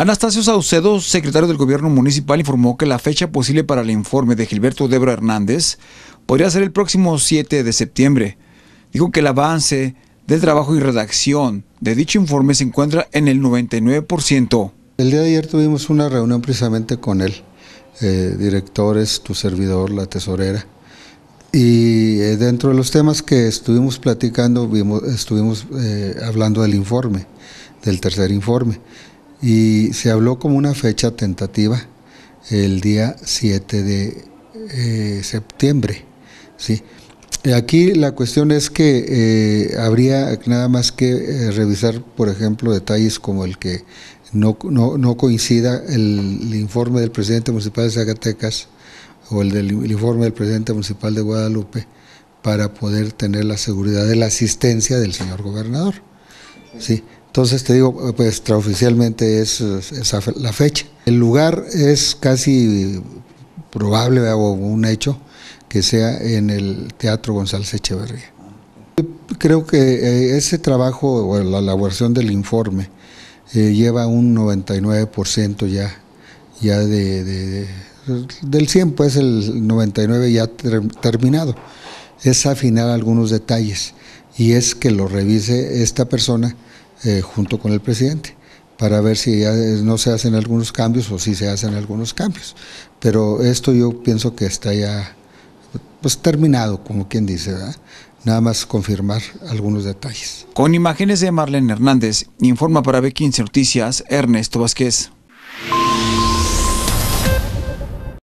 Anastasio Saucedo, secretario del Gobierno Municipal, informó que la fecha posible para el informe de Gilberto Debra Hernández podría ser el próximo 7 de septiembre. Dijo que el avance del trabajo y redacción de dicho informe se encuentra en el 99%. El día de ayer tuvimos una reunión precisamente con él, eh, directores, tu servidor, la tesorera, y eh, dentro de los temas que estuvimos platicando, estuvimos eh, hablando del informe, del tercer informe y se habló como una fecha tentativa el día 7 de eh, septiembre. ¿sí? Aquí la cuestión es que eh, habría nada más que eh, revisar, por ejemplo, detalles como el que no, coincida el, informe del presidente municipal de Zacatecas o el del informe del presidente municipal de Guadalupe para poder tener la seguridad de la asistencia del señor gobernador. Sí. Entonces te digo, pues traoficialmente es la fecha. El lugar es casi probable o un hecho que sea en el Teatro González Echeverría. Creo que eh, ese trabajo o la elaboración del informe eh, lleva un 99% ya, ya de, del 100 pues el 99 ya terminado. Es afinar algunos detalles y es que lo revise esta persona eh, junto con el presidente para ver si no se hacen algunos cambios o si se hacen algunos cambios. Pero esto yo pienso que está ya pues terminado, como quien dice, Nada más confirmar algunos detalles. Con imágenes de Marlene Hernández, informa para B15 Noticias Ernesto Vázquez.